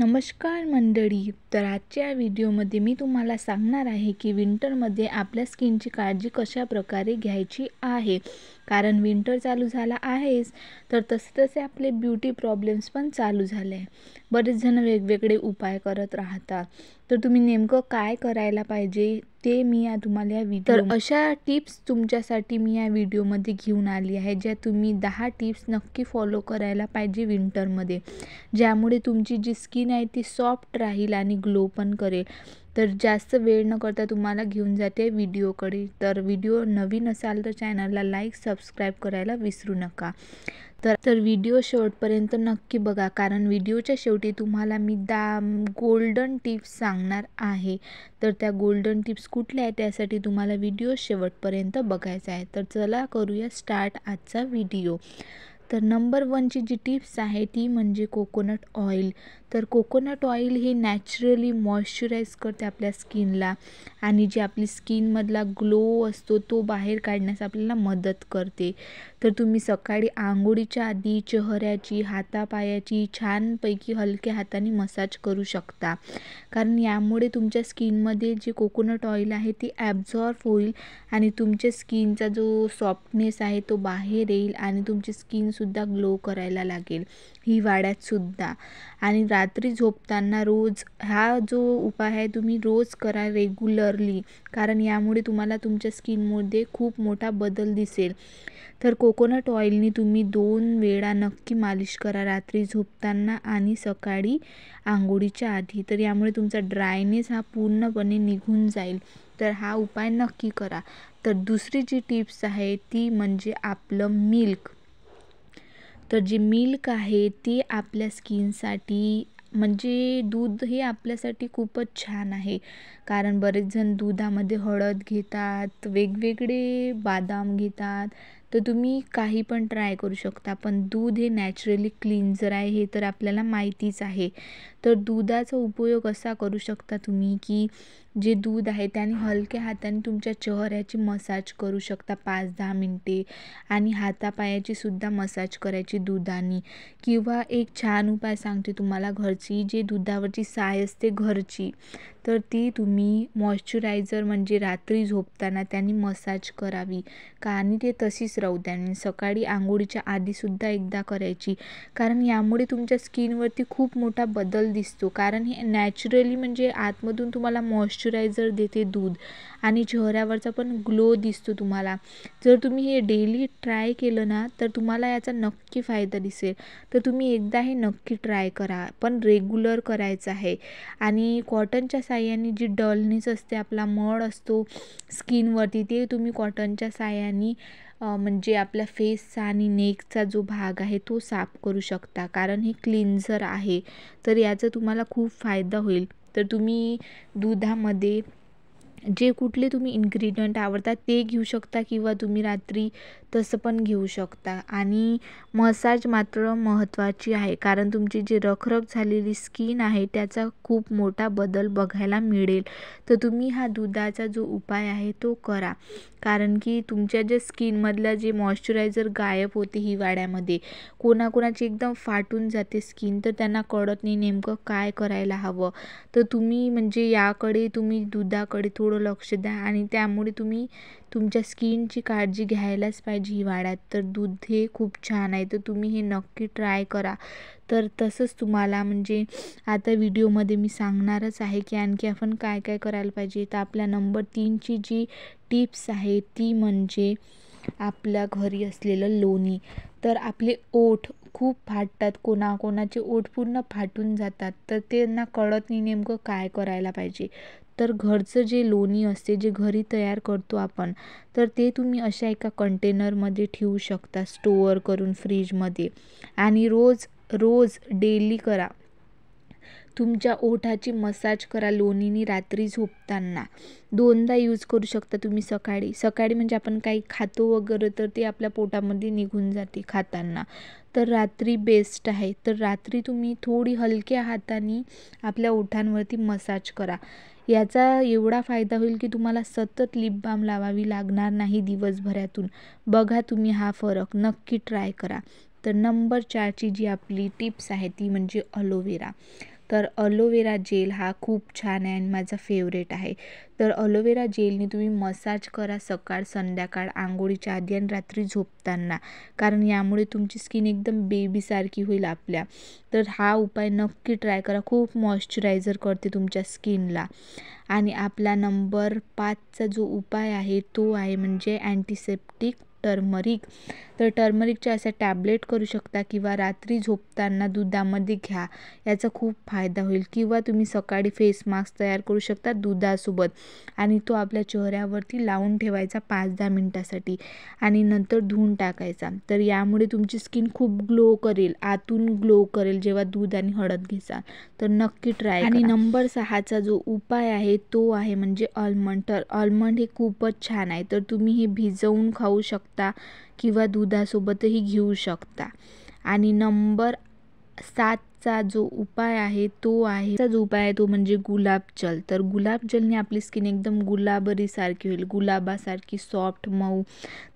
नमस्कार मंडळी तर आजच्या व्हिडिओमध्ये मी तुम्हाला सांगणार आहे की विंटरमध्ये आपल्या स्किनची काळजी कशा प्रकारे घ्यायची आहे कारण विंटर चालू झाला आहेच तर तसे तसे आपले ब्युटी प्रॉब्लेम्स पण चालू झाले आहे बरेच जण वेगवेगळे उपाय करत राहतात तर तुम्ही नेमकं काय करायला पाहिजे ते मी या तुम्हाला या व्हिडिओ तर अशा टिप्स तुमच्यासाठी मी या व्हिडिओमध्ये घेऊन आली आहे ज्या तुम्ही दहा टिप्स नक्की फॉलो करायला पाहिजे विंटरमध्ये ज्यामुळे तुमची जी स्किन आहे ती सॉफ्ट राहील आणि ग्लो पण करेल तर जास्त वेळ न करता तुम्हाला घेऊन जाते व्हिडिओकडे तर व्हिडिओ नवीन असाल तर चॅनलला लाईक सबस्क्राईब करायला विसरू नका तर तर व्हिडिओ शेवटपर्यंत नक्की बघा कारण व्हिडिओच्या शेवटी तुम्हाला मी दा गोल्डन टिप्स सांगणार आहे तर त्या गोल्डन टिप्स कुठल्या आहेत त्यासाठी तुम्हाला व्हिडिओ शेवटपर्यंत बघायचा आहे तर चला करूया स्टार्ट आजचा व्हिडिओ तर नंबर वनची जी टिप्स आहे ती म्हणजे कोकोनट ऑइल तर कोकोनट ऑईल हे नॅचरली मॉइश्चराईज करते आपल्या स्किनला आणि जे आपली स्किनमधला ग्लो असतो तो बाहेर काढण्यास आपल्याला मदत करते तर तुम्ही सकाळी आंघोळीच्या आधी चेहऱ्याची हातापायाची छानपैकी हलक्या हाताने मसाज करू शकता कारण यामुळे तुमच्या स्किनमध्ये जे कोकोनट ऑइल आहे ती ॲब्झॉर्ब होईल आणि तुमच्या स्किनचा जो सॉफ्टनेस आहे तो बाहेर येईल आणि तुमची स्किनसुद्धा ग्लो करायला लागेल हिवाळ्यातसुद्धा आणि रात्री झोपताना रोज हा जो उपाय आहे तुम्ही रोज करा रेग्युलरली कारण यामुळे तुम्हाला तुमच्या स्किनमध्ये खूप मोठा बदल दिसेल तर कोकोनट ऑइलनी तुम्ही दोन वेळा नक्की मालिश करा रात्री झोपताना आणि सकाळी आंघोळीच्या आधी तर यामुळे तुमचा ड्रायनेस हा पूर्णपणे निघून जाईल तर हा उपाय नक्की करा तर दुसरी जी टिप्स आहे ती म्हणजे आपलं मिल्क तर जे मिल्क आहे ती आपल्या स्किनसाठी म्हणजे दूध हे आपल्यासाठी खूपच छान आहे कारण बरेचजण दुधामध्ये हळद घेतात वेगवेगळे बदाम घेतात तर तुम्ही काही पण ट्राय करू शकता पण दूध हे नॅचरली जर आहे हे तर आपल्याला माहितीच आहे तर दुधाचा उपयोग असा करू शकता तुम्ही की जे दूध आहे त्याने हलक्या हाताने तुमच्या चेहऱ्याची मसाज करू शकता पाच दहा मिनटे आणि हातापायाचीसुद्धा मसाज करायची दुधाने किंवा एक छान उपाय सांगते तुम्हाला घरची जे दुधावरची साय असते घरची तर ती तुम्ही मॉइश्चरायझर म्हणजे रात्री झोपताना त्यांनी मसाज करावी का आणि ते तशीच राहू आणि सकाळी आंघोळीच्या आधीसुद्धा एकदा करायची कारण यामुळे तुमच्या स्किनवरती खूप मोठा बदल दिसतो कारण हे नॅचरली म्हणजे आतमधून तुम्हाला मॉइश्चर मॉइश्चरायझर देते दूध आणि चेहऱ्यावरचा पण ग्लो दिसतो तुम्हाला जर तुम्ही हे डेली ट्राय केलं ना तर तुम्हाला याचा नक्की फायदा दिसेल तर तुम्ही एकदा हे नक्की ट्राय करा पण रेग्युलर करायचं आहे आणि कॉटनच्या साह्याने जी डलनेस असते आपला मळ असतो स्किनवरती ते तुम्ही कॉटनच्या साह्याने म्हणजे आपल्या फेसचा आणि नेकचा जो भाग आहे तो साफ करू शकता कारण हे क्लिन्झर आहे तर याचा तुम्हाला खूप फायदा होईल तर तुम्ही दुधामध्ये जे कुठले तुम्ही इन्ग्रेडियंट आवडतात ते घेऊ शकता किंवा तुम्ही रात्री तसं पण घेऊ शकता आणि मसाज मात्र महत्त्वाची आहे कारण तुमची जी रखरख झालेली स्किन आहे त्याचा खूप मोठा बदल बघायला मिळेल तर तुम्ही हा दुधाचा जो उपाय आहे तो करा कारण की तुमच्या ज्या स्किनमधला जे मॉइश्चरायझर गायब होते हिवाळ्यामध्ये कोणाकोणाची एकदम फाटून जाते स्किन तर त्यांना कळत नाही नेमकं काय करायला हवं तर तुम्ही म्हणजे याकडे तुम्ही दुधाकडे थोडं थोडं लक्ष द्या आणि त्यामुळे तुम्ही तुमच्या स्किनची काळजी घ्यायलाच पाहिजे हिवाळ्यात तर दूध हे खूप छान आहे तर तुम्ही हे नक्की ट्राय करा तर तसंच तुम्हाला म्हणजे आता व्हिडिओमध्ये मी सांगणारच आहे की आणखी आपण काय काय करायला पाहिजे तर आपल्या नंबर तीनची जी टिप्स आहे ती म्हणजे आपल्या घरी असलेलं लोणी तर आपले ओठ खूप फाटतात कोणाकोणाचे ओठ पूर्ण फाटून जातात तर त्यांना कळत नाही नेमकं काय करायला पाहिजे तर घरचं जे लोणी असते जे घरी तयार करतो आपण तर ते तुम्ही अशा एका कंटेनरमध्ये ठेवू शकता स्टोअर करून फ्रीजमध्ये आणि रोज रोज डेली करा तुमच्या ओठाची मसाज करा लोणीने रात्री झोपताना दोनदा यूज करू शकता तुम्ही सकाळी सकाळी म्हणजे आपण काही खातो वगैरे तर ते आपल्या पोटामध्ये निघून जाते खाताना तर रात्री बेस्ट आहे तर रात्री तुम्ही थोडी हलक्या हाताने आपल्या ओठांवरती मसाज करा याचा एवढा फायदा होईल की तुम्हाला सतत लिप बाम लावावी लागणार नाही दिवसभरातून बघा तुम्ही हा फरक नक्की ट्राय करा तर नंबर चारची जी आपली टिप्स आहे ती म्हणजे अलोवेरा तर अलोवेरा जेल हा खूप छान आहे आणि माझा फेवरेट आहे तर अलोवेरा जेलने तुम्ही मसाज करा सकाळ संध्याकाळ आंघोळीच्या आधी आणि रात्री झोपताना कारण यामुळे तुमची स्किन एकदम बेबीसारखी होईल आपल्या तर हा उपाय नक्की ट्राय करा खूप मॉइश्चरायझर करते तुमच्या स्किनला आणि आपला नंबर पाचचा जो उपाय आहे तो आहे म्हणजे अँटीसेप्टिक टर्मरिक तर टर्मरिकच्या असे टॅबलेट करू शकता किंवा रात्री झोपताना दुधामध्ये घ्या याचा खूप फायदा होईल किंवा तुम्ही सकाळी फेस मास्क तयार करू शकता दुधासोबत आणि तो आपल्या चेहऱ्यावरती लावून ठेवायचा पाच दहा मिनटासाठी आणि नंतर धुऊन टाकायचा तर यामुळे तुमची स्किन खूप ग्लो करेल आतून ग्लो करेल जेव्हा दूध आणि हळद घेसाल तर नक्की ट्राय आणि नंबर सहाचा जो उपाय आहे तो आहे म्हणजे अलमंड तर हे खूपच छान आहे तर तुम्ही हे भिजवून खाऊ शकता शकता किंवा दुधासोबतही घेऊ शकता आणि नंबर सात चा जो उपाय आहे तो आहे जो उपाय आहे तो म्हणजे गुलाबजल तर गुलाबजलने आपली स्किन एकदम गुलाबरीसारखी होईल गुलाबासारखी सॉफ्ट मऊ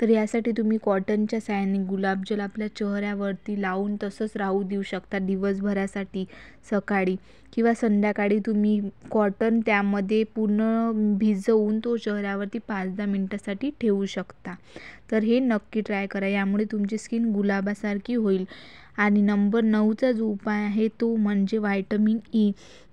तर यासाठी तुम्ही कॉटनच्या गुलाब गुलाबजल आपल्या चेहऱ्यावरती लावून तसंच राहू देऊ शकता दिवसभरासाठी सकाळी किंवा संध्याकाळी तुम्ही कॉटन त्यामध्ये पूर्ण भिजवून तो चेहऱ्यावरती पाच दहा मिनटासाठी ठेवू शकता तर हे नक्की ट्राय करा यामुळे तुमची स्किन गुलाबासारखी होईल आणि नंबर नऊचा जो उपाय आहे तो म्हणजे व्हायटमिन ई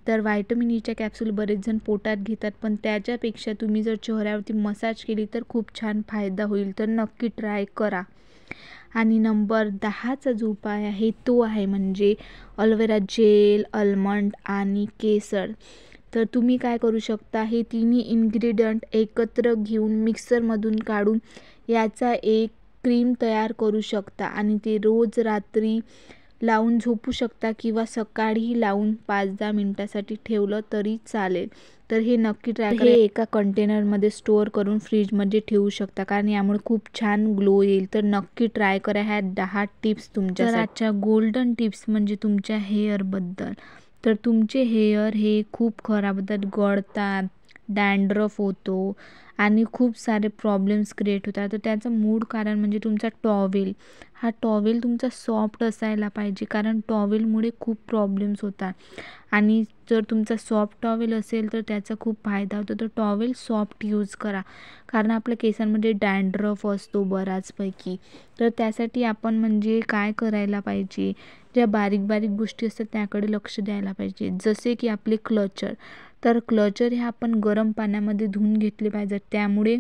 तर व्हायटमिन ईच्या कॅप्सूल बरेच जण पोटात घेतात पण त्याच्यापेक्षा तुम्ही जर चेहऱ्यावरती मसाज केली तर खूप छान फायदा होईल तर नक्की ट्राय करा आणि नंबर दहाचा जो उपाय आहे तो आहे म्हणजे अलोवेरा जेल अल्मंड आणि केसर तर तुम्ही काय करू शकता हे तिन्ही इन्ग्रेडियंट एकत्र घेऊन मिक्सरमधून काढून याचा एक क्रीम तयार करू शकता आणि ते रोज रात्री लावून झोपू शकता किंवा सकाळी लावून पाच दहा मिनिटासाठी ठेवलं तरी चालेल तर हे नक्की ट्राय हे एका कंटेनरमध्ये स्टोअर करून फ्रीजमध्ये ठेवू शकता कारण यामुळे खूप छान ग्लो येईल तर नक्की ट्राय करा ह्या दहा टिप्स तुमच्या आजच्या गोल्डन टिप्स म्हणजे तुमच्या हेअरबद्दल तर तुमचे हेअर हे खूप खराब होतात गळतात डँड्रफ होतो आणि खूप सारे प्रॉब्लेम्स क्रिएट होतात तर त्याचं मूळ कारण म्हणजे तुमचा टॉवेल हा टॉवेल तुमचा सॉफ्ट असायला पाहिजे कारण टॉवेलमुळे खूप प्रॉब्लेम्स होतात आणि जर तुमचा सॉफ्ट टॉवेल असेल तर त्याचा खूप फायदा होतो तर टॉवेल सॉफ्ट यूज करा कारण आपल्या केसांमध्ये डँड्रफ असतो बऱ्याचपैकी तर त्यासाठी आपण म्हणजे काय करायला पाहिजे ज्या बारीक बारीक गोष्टी असतात त्याकडे लक्ष द्यायला पाहिजे जसे की आपले क्लचर तर क्लचर हे आपण गरम पाण्यामध्ये धुवून घेतले पाहिजेत त्यामुळे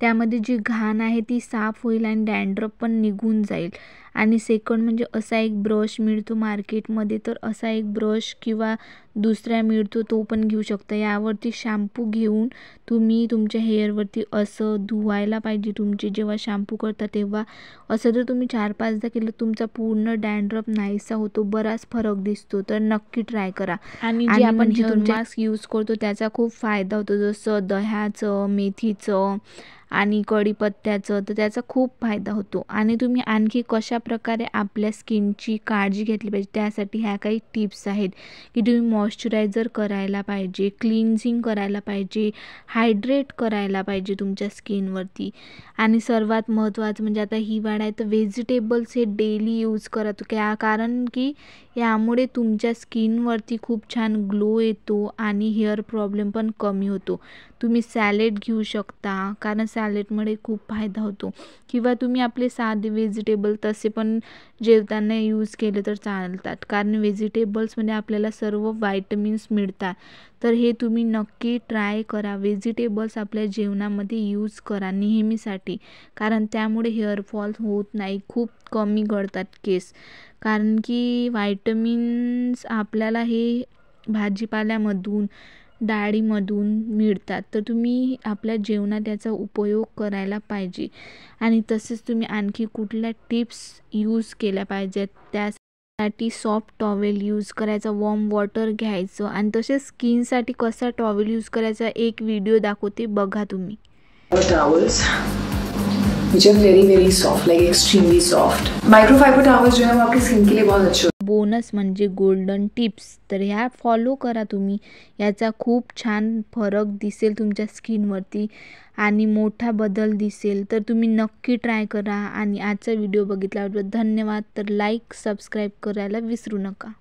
त्यामध्ये जी घाण आहे ती साफ होईल आणि डॅन्ड्रफ पण निघून जाईल आणि सेकंड म्हणजे असा एक ब्रश मिळतो मार्केटमध्ये तर असा एक ब्रश किंवा दुसरा मिळतो तो पण घेऊ शकता यावरती शॅम्पू घेऊन तुम्ही तुमच्या हेअरवरती असं धुवायला पाहिजे तुमचे जेव्हा शॅम्पू करता तेव्हा असं जर तुम्ही चार पाचदा केलं तुमचा पूर्ण डॅन्ड्रफ नाहीसा होतो बराच फरक दिसतो तर नक्की ट्राय करा आणि जे आपण मास्क म्हणजे यूज करतो त्याचा खूप फायदा होतो जसं दह्याचं मेथीचं आणि कढीपत्त्याचं तर त्याचा खूप फायदा होतो आणि तुम्ही आणखी कशा प्रकारे आपल्या स्किनची काळजी घेतली पाहिजे त्यासाठी ह्या काही टिप्स आहेत की तुम्ही मॉइश्चरायझर करायला पाहिजे क्लिन्झिंग करायला पाहिजे हायड्रेट करायला पाहिजे तुमच्या स्किनवरती आणि सर्वात महत्त्वाचं म्हणजे आता हिवाळा आहे तर व्हेजिटेबल्स हे डेली यूज करा का कारण की यामुळे तुमच्या स्किनवरती खूप छान ग्लो येतो आणि हेअर प्रॉब्लेम पण कमी होतो तुम्ही सॅलेड घेऊ शकता कारण सॅलेडमुळे खूप फायदा होतो किंवा तुम्ही आपले साधे व्हेजिटेबल तसे पण जेवताना यूज केले तर चालतात कारण व्हेजिटेबल्समध्ये आपल्याला सर्व व्हायटमिन्स मिळतात तर हे तुम्ही नक्की ट्राय करा व्हेजिटेबल्स आपल्या जेवणामध्ये यूज करा नेहमीसाठी कारण त्यामुळे हेअरफॉल होत नाही खूप कमी गळतात केस कारण की व्हायटमिन्स आपल्याला हे भाजीपाल्यामधून डाळीमधून मिळतात तर तुम्ही आपल्या जेवणात याचा उपयोग करायला पाहिजे आणि तसेच तुम्ही आणखी कुठल्या टिप्स यूज केल्या पाहिजेत त्यासाठी सॉफ्ट टॉवेल यूज करायचा वॉर्म वॉटर घ्यायचं आणि तसेच स्किनसाठी कसा टॉवेल यूज करायचा एक व्हिडिओ दाखवते बघा तुम्ही which very very soft like extremely soft towels जो है वो आपकी स्किन के लिए बहुत अच्छे बोनस म्हणजे गोल्डन टिप्स तर ह्या फॉलो करा तुम्ही याचा खूप छान फरक दिसेल तुमच्या स्किनवरती आणि मोठा बदल दिसेल तर तुम्ही नक्की ट्राय करा आणि आजचा व्हिडिओ बघितल्याबद्दल धन्यवाद तर लाईक सबस्क्राईब करायला विसरू नका